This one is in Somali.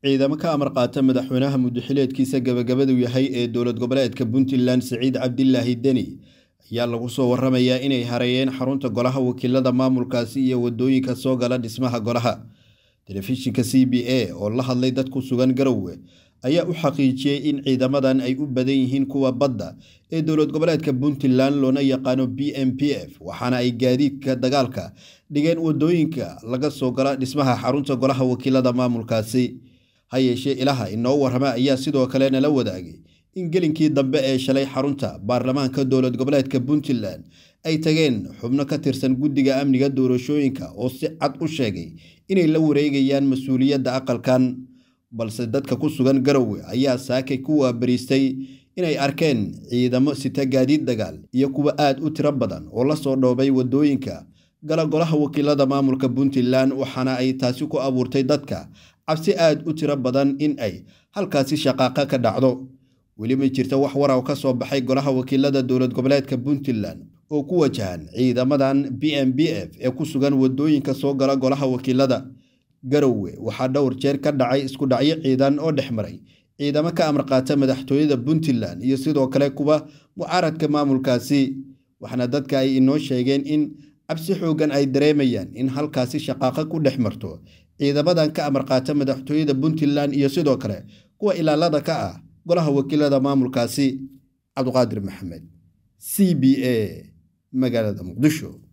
ciidamo ka amar qaata madaxweynaha muddaxileedkiisa gabagabadu yahay ee dowlad goboleedka puntland siciid cabdilaahi deni ayaa lagu soo waramayaa inay hareeyeen xarunta golaha wakiilada maamulkaasi iyo wadooyinka soo gala dhismaha golaha telefishinka c b a oo la hadlay dad ku sugan garowe ayaa u xaqiijiyey in ciidamadan ay u badan yihiin kuwa badda ee dowlad goboleedka puntland loona yaqaano b m p f waxaana ay gaadiidka dagaalka dhigeen wadooyinka laga soo gala dhismaha xarunta golaha wakiilada maamulkaasi ha yeeshee ilaha inoo warrama ayaa sidoo kale nala wadaagay in gelinkii dambe ee shalay xarunta baarlamaanka dowlad goboleedka puntland ay tageen xubno ka tirsan guddiga amniga doorashooyinka oo si cad u sheegay inay la wareegayaan mas-uuliyadda aqalkan balse dadka ku sugan garowe ayaa saakay ku waabariistay inay arkeen ciidamo sita gaadiid dagaal iyo kuwa aad u tiro badan oo la soo dhoobay waddooyinka golaha wakiilada maamulka puntland waxaana ay taasi ku abuurtay dadka cabsi aad u tiro badan in ay halkaasi shaqaaqa ka dhacdo weli ma jirta wax waraw ka soo baxay golaha wakiilada dowlad goboleedka puntland oo ku wajahan ciidamadan b m b f ee ku sugan wadooyinka soo gala golaha wakiilada garowe waxaa dhowr jeer ka dhacay isku dhacyo ciidan oo dhex maray ciidamo ka amarqaata madaxtooyada puntland iyo sidoo kale kuwa mucaaradka maamulkaasi waxaana dadka ay inoo sheegeen in cabsi xooggan ay dareemayaan in halkaasi shaqaaqo ku dhex marto ciidamadan ka amar qaata madaxtooyada puntland iyo sidoo kale kuwa ilaalada ka ah golaha wakiilada maamulkaasi cabduqaadir maxamed c b a magaalada muqdisho